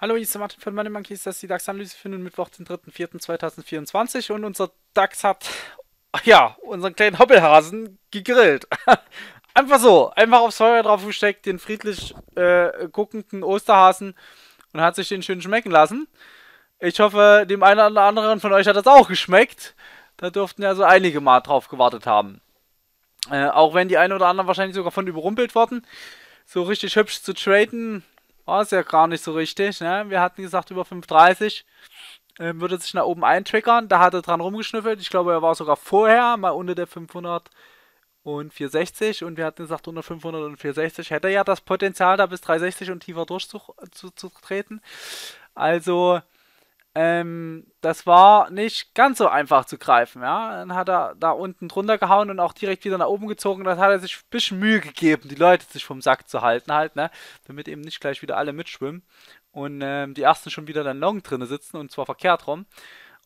Hallo, hier ist der Martin von Money Monkeys, das ist die DAX-Analyse für den Mittwoch, den 3.4.2024 und unser DAX hat, ja, unseren kleinen Hoppelhasen gegrillt. einfach so, einfach aufs Feuer drauf gesteckt, den friedlich äh, guckenden Osterhasen und hat sich den schön schmecken lassen. Ich hoffe, dem einen oder anderen von euch hat das auch geschmeckt. Da durften ja so einige mal drauf gewartet haben. Äh, auch wenn die einen oder anderen wahrscheinlich sogar von überrumpelt wurden. So richtig hübsch zu traden war es ja gar nicht so richtig. Ne? Wir hatten gesagt, über 5,30 äh, würde sich nach oben eintriggern. Da hat er dran rumgeschnüffelt. Ich glaube, er war sogar vorher mal unter der 500 und 460 und wir hatten gesagt unter 500 und 460 hätte er ja das Potenzial da bis 360 und tiefer durchzutreten. Zu, zu also ähm, das war nicht ganz so einfach zu greifen, ja. Dann hat er da unten drunter gehauen und auch direkt wieder nach oben gezogen. Dann hat er sich ein bisschen Mühe gegeben, die Leute sich vom Sack zu halten halt, ne? Damit eben nicht gleich wieder alle mitschwimmen und ähm, die ersten schon wieder dann long drinne sitzen und zwar verkehrt rum.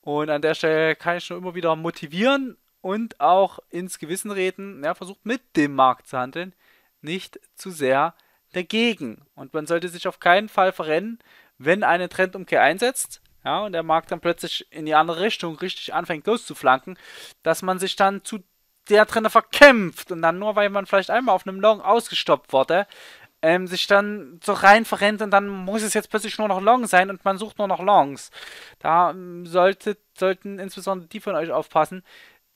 Und an der Stelle kann ich nur immer wieder motivieren und auch ins Gewissen reden. Ja, versucht mit dem Markt zu handeln, nicht zu sehr dagegen. Und man sollte sich auf keinen Fall verrennen, wenn eine Trendumkehr einsetzt ja, und der Markt dann plötzlich in die andere Richtung richtig anfängt loszuflanken, dass man sich dann zu der Trainer verkämpft und dann nur weil man vielleicht einmal auf einem Long ausgestoppt wurde, ähm, sich dann so rein verrennt und dann muss es jetzt plötzlich nur noch Long sein und man sucht nur noch Longs. Da ähm, sollte, sollten insbesondere die von euch aufpassen,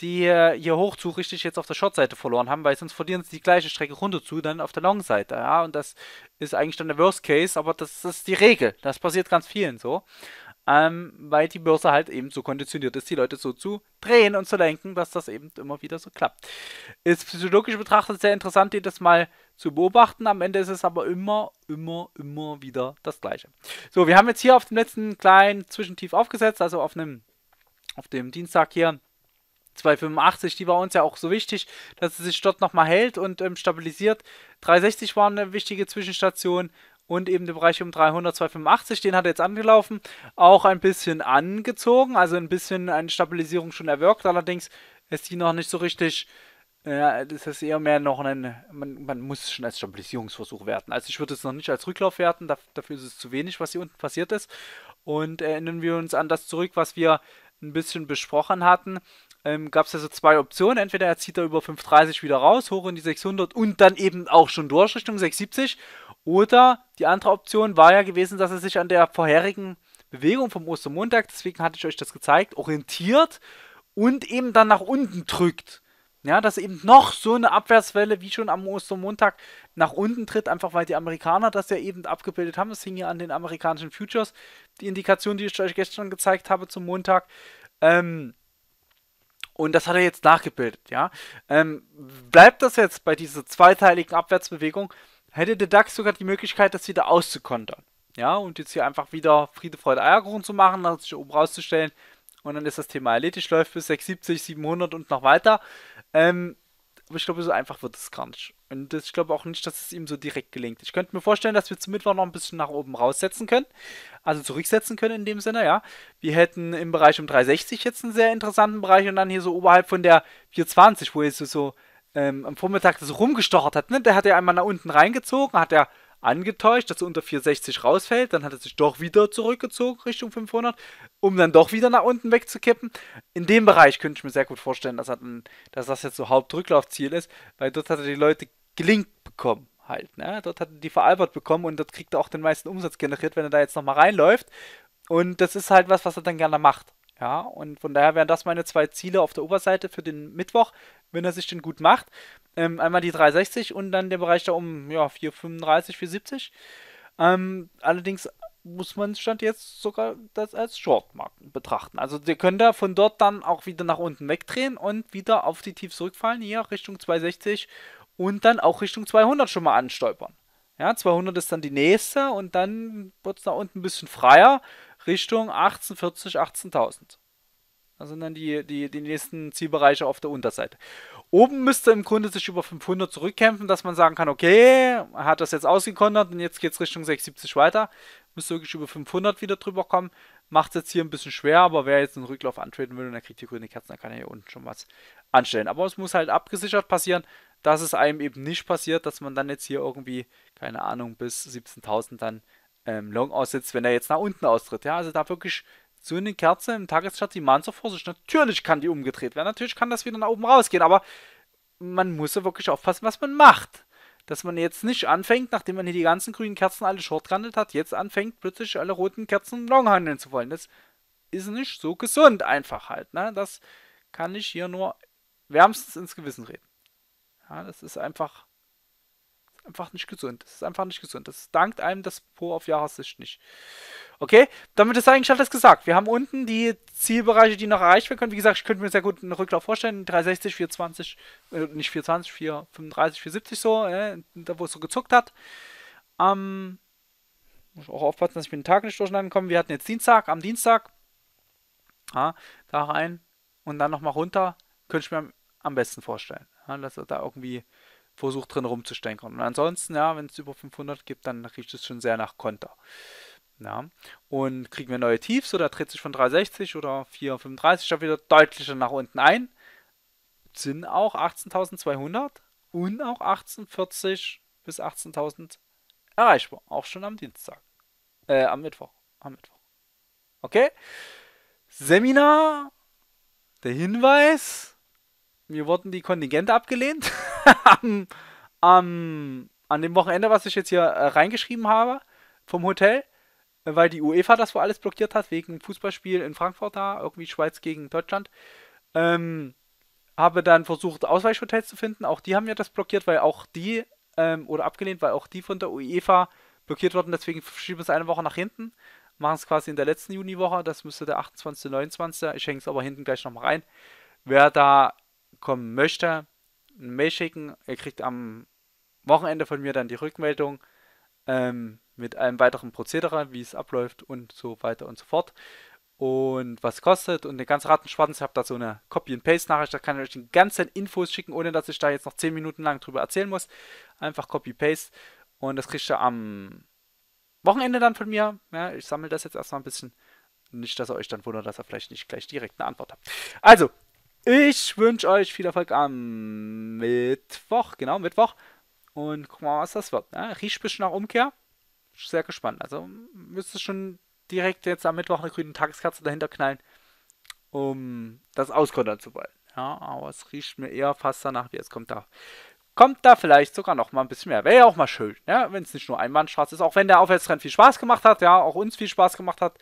die äh, hier hoch zu richtig jetzt auf der Short-Seite verloren haben, weil sonst verlieren sie die gleiche Strecke runter zu, dann auf der Long-Seite. Ja, und das ist eigentlich dann der Worst Case, aber das ist die Regel. Das passiert ganz vielen so ähm, weil die Börse halt eben so konditioniert ist, die Leute so zu drehen und zu lenken, dass das eben immer wieder so klappt. Ist psychologisch betrachtet sehr interessant, dir das mal zu beobachten. Am Ende ist es aber immer, immer, immer wieder das Gleiche. So, wir haben jetzt hier auf dem letzten kleinen Zwischentief aufgesetzt, also auf einem auf dem Dienstag hier 285, die war uns ja auch so wichtig, dass sie sich dort nochmal hält und ähm, stabilisiert. 360 war eine wichtige Zwischenstation und eben den Bereich um 300, 285, den hat er jetzt angelaufen, auch ein bisschen angezogen, also ein bisschen eine Stabilisierung schon erwirkt, allerdings ist die noch nicht so richtig, ja, das ist eher mehr noch ein, man, man muss es schon als Stabilisierungsversuch werten, also ich würde es noch nicht als Rücklauf werten, dafür ist es zu wenig, was hier unten passiert ist und erinnern wir uns an das zurück, was wir ein bisschen besprochen hatten, ähm, gab es ja so zwei Optionen. Entweder er zieht er über 530 wieder raus, hoch in die 600 und dann eben auch schon durch Richtung 670. Oder die andere Option war ja gewesen, dass er sich an der vorherigen Bewegung vom Ostermontag, deswegen hatte ich euch das gezeigt, orientiert und eben dann nach unten drückt. Ja, dass eben noch so eine Abwärtswelle wie schon am Ostermontag nach unten tritt, einfach weil die Amerikaner das ja eben abgebildet haben. Das hing ja an den amerikanischen Futures. Die Indikation, die ich euch gestern gezeigt habe zum Montag. Ähm, und das hat er jetzt nachgebildet, ja. Ähm, bleibt das jetzt bei dieser zweiteiligen Abwärtsbewegung, hätte der DAX sogar die Möglichkeit, das wieder auszukontern. Ja, und jetzt hier einfach wieder Friede, Freude, Eierkuchen zu machen, dann sich oben rauszustellen. Und dann ist das Thema erledigt, läuft bis 670, 700 und noch weiter. Ähm, aber ich glaube, so einfach wird es gar nicht. Und ich glaube auch nicht, dass es ihm so direkt gelingt. Ich könnte mir vorstellen, dass wir zum Mittwoch noch ein bisschen nach oben raussetzen können. Also zurücksetzen können in dem Sinne, ja. Wir hätten im Bereich um 360 jetzt einen sehr interessanten Bereich und dann hier so oberhalb von der 420, wo er so, ähm, am Vormittag so rumgestochert hat. Ne? Der hat ja einmal nach unten reingezogen, hat er angetäuscht, dass er unter 460 rausfällt. Dann hat er sich doch wieder zurückgezogen Richtung 500, um dann doch wieder nach unten wegzukippen. In dem Bereich könnte ich mir sehr gut vorstellen, dass, ein, dass das jetzt so Hauptrücklaufziel ist, weil dort hat er die Leute gelingt bekommen. Halt, ne? Dort hat er die veralbert bekommen und dort kriegt er auch den meisten Umsatz generiert, wenn er da jetzt nochmal reinläuft. Und das ist halt was, was er dann gerne macht. Ja, und von daher wären das meine zwei Ziele auf der Oberseite für den Mittwoch wenn er sich denn gut macht. Ähm, einmal die 360 und dann der Bereich da um ja, 435, 470. Ähm, allerdings muss man Stand jetzt sogar das als Shortmarken betrachten. Also ihr könnt da von dort dann auch wieder nach unten wegdrehen und wieder auf die Tiefs zurückfallen, hier Richtung 260 und dann auch Richtung 200 schon mal anstolpern. Ja, 200 ist dann die nächste und dann wird es da unten ein bisschen freier Richtung 1840, 18.000. Das sind dann die, die, die nächsten Zielbereiche auf der Unterseite. Oben müsste im Grunde sich über 500 zurückkämpfen, dass man sagen kann, okay, hat das jetzt ausgekontert und jetzt geht es Richtung 670 weiter. Müsste wirklich über 500 wieder drüber kommen. Macht es jetzt hier ein bisschen schwer, aber wer jetzt einen Rücklauf antreten will und er kriegt die grüne Kerze, dann kann er hier unten schon was anstellen. Aber es muss halt abgesichert passieren, dass es einem eben nicht passiert, dass man dann jetzt hier irgendwie, keine Ahnung, bis 17.000 dann ähm, Long aussitzt, wenn er jetzt nach unten austritt. Ja, also da wirklich so eine Kerze im Tagesschatz die man Mann zur Vorsicht. Natürlich kann die umgedreht werden, natürlich kann das wieder nach oben rausgehen, aber man muss ja wirklich aufpassen, was man macht. Dass man jetzt nicht anfängt, nachdem man hier die ganzen grünen Kerzen alle short gehandelt hat, jetzt anfängt, plötzlich alle roten Kerzen long handeln zu wollen. Das ist nicht so gesund einfach halt. Ne? Das kann ich hier nur wärmstens ins Gewissen reden. Ja, das ist einfach, einfach nicht gesund. Das ist einfach nicht gesund. Das dankt einem das Po auf Jahressicht nicht. Okay, damit ist eigentlich alles gesagt. Wir haben unten die Zielbereiche, die noch erreicht werden können. Wie gesagt, ich könnte mir sehr gut einen Rücklauf vorstellen. 360, 420, äh, nicht 420, 435, 470 so, äh, wo es so gezuckt hat. Ähm, muss auch aufpassen, dass ich mit dem Tag nicht durcheinander komme. Wir hatten jetzt Dienstag, am Dienstag. Ja, da rein und dann nochmal runter. Könnte ich mir am, am besten vorstellen. Ja, dass er da irgendwie versucht drin rumzustecken. Und ansonsten, ja, wenn es über 500 gibt, dann riecht es schon sehr nach Konter. Ja. Und kriegen wir neue Tiefs oder dreht sich von 360 oder 435 da wieder deutlicher nach unten ein. Sind auch 18.200 und auch 1840 bis 18.000 erreichbar. Auch schon am Dienstag. Äh, am Mittwoch. Am Mittwoch. Okay? Seminar. Der Hinweis. Mir wurden die Kontingente abgelehnt. am, am, an dem Wochenende, was ich jetzt hier äh, reingeschrieben habe vom Hotel weil die UEFA das wohl alles blockiert hat, wegen Fußballspiel in Frankfurt da, irgendwie Schweiz gegen Deutschland. Ähm, habe dann versucht, Ausweichhotels zu finden. Auch die haben ja das blockiert, weil auch die, ähm, oder abgelehnt, weil auch die von der UEFA blockiert wurden. Deswegen schieben es eine Woche nach hinten. Machen es quasi in der letzten Juniwoche. Das müsste der 28., 29. Ich hänge es aber hinten gleich nochmal rein. Wer da kommen möchte, eine Mail schicken. Ihr kriegt am Wochenende von mir dann die Rückmeldung. Ähm, mit einem weiteren Prozedere, wie es abläuft und so weiter und so fort. Und was kostet und den ganzen Ratenschwanz. Ich habe da so eine Copy-and-Paste-Nachricht, da kann ich euch die ganzen Infos schicken, ohne dass ich da jetzt noch 10 Minuten lang drüber erzählen muss. Einfach Copy-Paste und das kriegt ihr am Wochenende dann von mir. Ja, ich sammle das jetzt erstmal ein bisschen. Nicht, dass ihr euch dann wundert, dass ihr vielleicht nicht gleich direkt eine Antwort habt. Also, ich wünsche euch viel Erfolg am Mittwoch. Genau, Mittwoch. Und guck mal, was das wird. Ja, riecht ein bisschen nach Umkehr sehr gespannt. Also müsste schon direkt jetzt am Mittwoch eine grüne Tageskatze dahinter knallen, um das auskontern zu wollen. Ja, aber es riecht mir eher fast danach, wie es kommt da. Kommt da vielleicht sogar noch mal ein bisschen mehr. Wäre ja auch mal schön, ja, wenn es nicht nur Einbahnstraße ist. Auch wenn der Aufwärtstrend viel Spaß gemacht hat, ja, auch uns viel Spaß gemacht hat.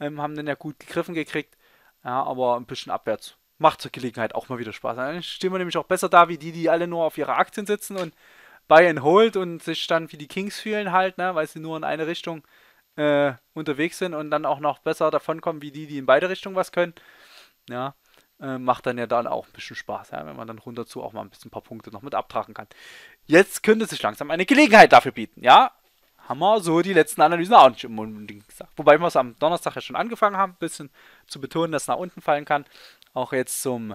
Ähm, haben den ja gut gegriffen gekriegt. Ja, aber ein bisschen abwärts. Macht zur Gelegenheit auch mal wieder Spaß. Dann stehen wir nämlich auch besser da, wie die, die alle nur auf ihre Aktien sitzen und Bayern holt und sich dann wie die Kings fühlen halt, ne, weil sie nur in eine Richtung äh, unterwegs sind und dann auch noch besser davon kommen wie die, die in beide Richtungen was können. Ja, äh, macht dann ja dann auch ein bisschen Spaß, ja, wenn man dann runterzu auch mal ein bisschen ein paar Punkte noch mit abtragen kann. Jetzt könnte sich langsam eine Gelegenheit dafür bieten, ja. Haben wir so die letzten Analysen auch nicht unbedingt gesagt. Wobei wir es am Donnerstag ja schon angefangen haben, ein bisschen zu betonen, dass es nach unten fallen kann. Auch jetzt zum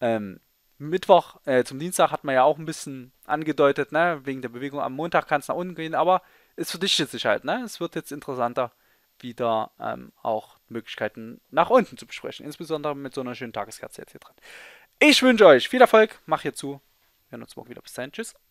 ähm, Mittwoch, äh, zum Dienstag hat man ja auch ein bisschen angedeutet, ne, wegen der Bewegung am Montag kann es nach unten gehen, aber es verdichtet sich halt, ne? Es wird jetzt interessanter, wieder ähm, auch Möglichkeiten nach unten zu besprechen, insbesondere mit so einer schönen Tageskerze jetzt hier dran. Ich wünsche euch viel Erfolg, mach hier zu, wir hören uns morgen wieder, bis dann, tschüss.